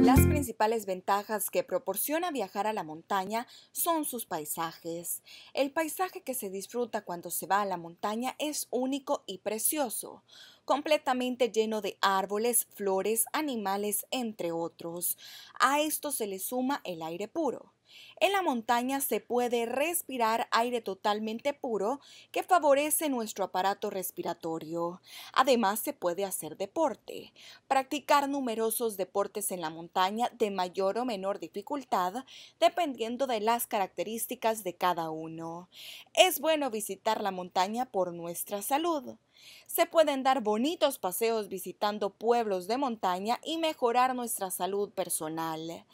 Las principales ventajas que proporciona viajar a la montaña son sus paisajes. El paisaje que se disfruta cuando se va a la montaña es único y precioso, completamente lleno de árboles, flores, animales, entre otros. A esto se le suma el aire puro. En la montaña se puede respirar aire totalmente puro que favorece nuestro aparato respiratorio. Además se puede hacer deporte. Practicar numerosos deportes en la montaña de mayor o menor dificultad dependiendo de las características de cada uno. Es bueno visitar la montaña por nuestra salud. Se pueden dar bonitos paseos visitando pueblos de montaña y mejorar nuestra salud personal.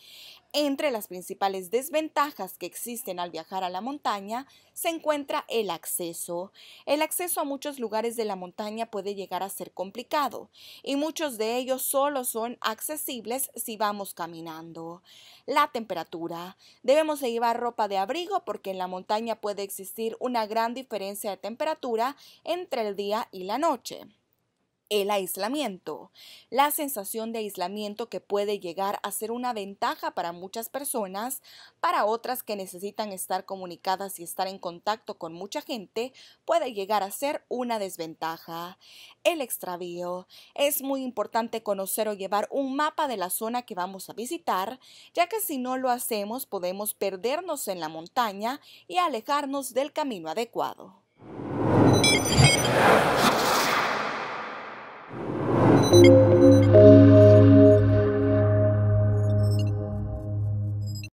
Entre las principales desventajas que existen al viajar a la montaña se encuentra el acceso. El acceso a muchos lugares de la montaña puede llegar a ser complicado y muchos de ellos solo son accesibles si vamos caminando. La temperatura. Debemos llevar ropa de abrigo porque en la montaña puede existir una gran diferencia de temperatura entre el día y la noche. El aislamiento. La sensación de aislamiento que puede llegar a ser una ventaja para muchas personas, para otras que necesitan estar comunicadas y estar en contacto con mucha gente, puede llegar a ser una desventaja. El extravío. Es muy importante conocer o llevar un mapa de la zona que vamos a visitar, ya que si no lo hacemos podemos perdernos en la montaña y alejarnos del camino adecuado.